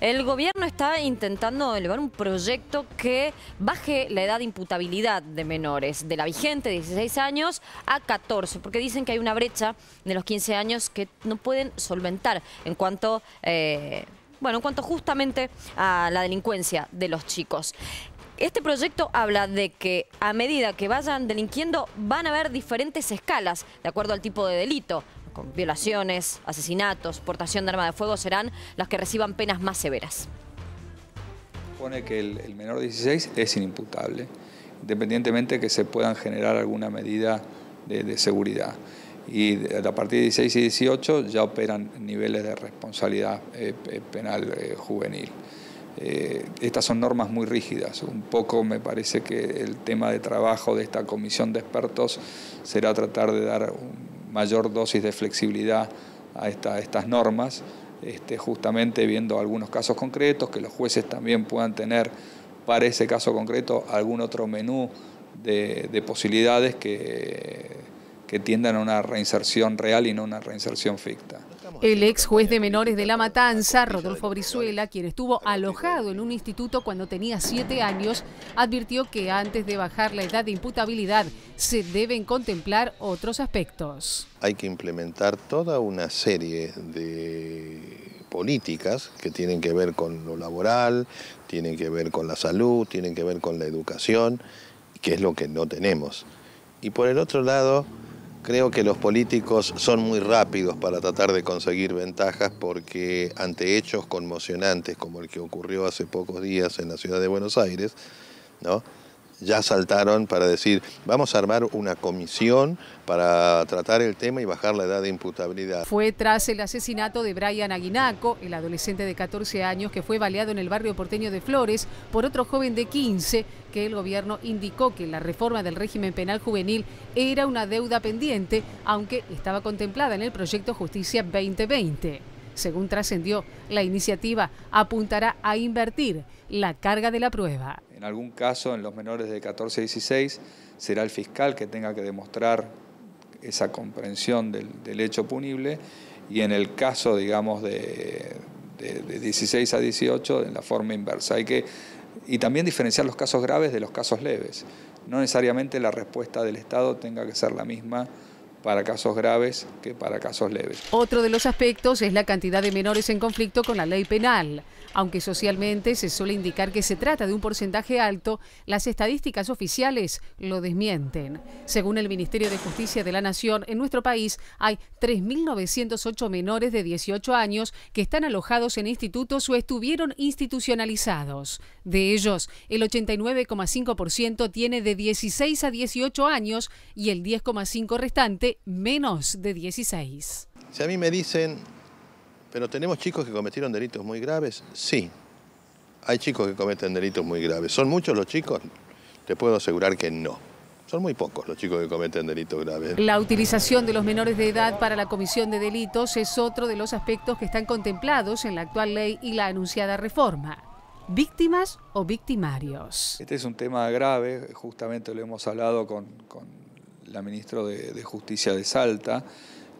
El gobierno está intentando elevar un proyecto que baje la edad de imputabilidad de menores, de la vigente 16 años a 14, porque dicen que hay una brecha de los 15 años que no pueden solventar en cuanto... Eh, bueno, en cuanto justamente a la delincuencia de los chicos. Este proyecto habla de que a medida que vayan delinquiendo van a haber diferentes escalas de acuerdo al tipo de delito violaciones, asesinatos, portación de arma de fuego, serán las que reciban penas más severas. Supone que el, menor 16 es inimputable, independientemente que se puedan generar alguna medida de, seguridad y a partir de 16 y 18 ya operan niveles de responsabilidad eh, penal eh, juvenil. Eh, estas son normas muy rígidas. Un poco me parece que el tema de trabajo de esta comisión de expertos será tratar de dar un mayor dosis de flexibilidad a, estas normas, este, justamente viendo algunos casos concretos, que los jueces también puedan tener para ese caso concreto algún otro menú de, posibilidades que, que tiendan a una reinserción real y no una reinserción ficta. El ex juez de menores de La Matanza, Rodolfo Brizuela, quien estuvo alojado en un instituto cuando tenía siete años, advirtió que antes de bajar la edad de imputabilidad se deben contemplar otros aspectos. Hay que implementar toda una serie de políticas que tienen que ver con lo laboral, tienen que ver con la salud, tienen que ver con la educación, que es lo que no tenemos. Y por el otro lado, Creo que los políticos son muy rápidos para tratar de conseguir ventajas porque ante hechos conmocionantes como el que ocurrió hace pocos días en la ciudad de Buenos Aires, ¿no? ya saltaron para decir, vamos a armar una comisión para tratar el tema y bajar la edad de imputabilidad. Fue tras el asesinato de Brian Aguinaco, el adolescente de 14 años que fue baleado en el barrio porteño de Flores por otro joven de 15, que el gobierno indicó que la reforma del régimen penal juvenil era una deuda pendiente, aunque estaba contemplada en el proyecto Justicia 2020. Según trascendió, la iniciativa apuntará a invertir la carga de la prueba. En algún caso, en los menores de 14 a 16, será el fiscal que tenga que demostrar esa comprensión del, hecho punible y en el caso, digamos, de, 16 a 18, en la forma inversa. Hay que, y también diferenciar los casos graves de los casos leves. No necesariamente la respuesta del Estado tenga que ser la misma para casos graves que para casos leves. Otro de los aspectos es la cantidad de menores en conflicto con la ley penal. Aunque socialmente se suele indicar que se trata de un porcentaje alto, las estadísticas oficiales lo desmienten. Según el Ministerio de Justicia de la Nación, en nuestro país hay 3.908 menores de 18 años que están alojados en institutos o estuvieron institucionalizados. De ellos, el 89,5% tiene de 16 a 18 años y el 10,5% restante menos de 16. Si a mí me dicen, pero tenemos chicos que cometieron delitos muy graves, sí. Hay chicos que cometen delitos muy graves. ¿Son muchos los chicos? Te puedo asegurar que no. Son muy pocos los chicos que cometen delitos graves. La utilización de los menores de edad para la comisión de delitos es otro de los aspectos que están contemplados en la actual ley y la anunciada reforma. ¿Víctimas o victimarios? Este es un tema grave, justamente lo hemos hablado con la ministra de, Justicia de Salta,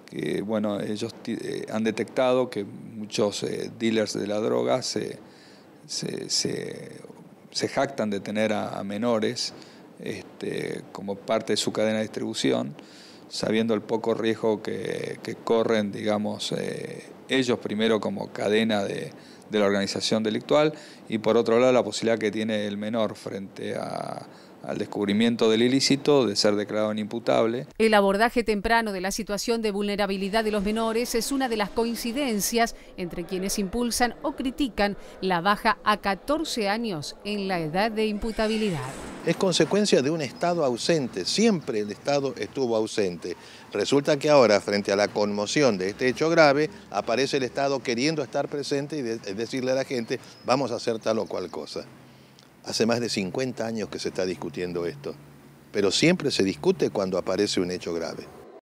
que bueno, ellos eh, han detectado que muchos eh, dealers de la droga se, se, jactan de tener a, menores este, como parte de su cadena de distribución sabiendo el poco riesgo que, corren, digamos, eh, ellos primero como cadena de, la organización delictual y por otro lado la posibilidad que tiene el menor frente al descubrimiento del ilícito de ser declarado inimputable. El abordaje temprano de la situación de vulnerabilidad de los menores es una de las coincidencias entre quienes impulsan o critican la baja a 14 años en la edad de imputabilidad es consecuencia de un Estado ausente. Siempre el Estado estuvo ausente. Resulta que ahora, frente a la conmoción de este hecho grave, aparece el Estado queriendo estar presente y eh, decirle a la gente, vamos a hacer tal o cual cosa. Hace más de 50 años que se está discutiendo esto, pero siempre se discute cuando aparece un hecho grave.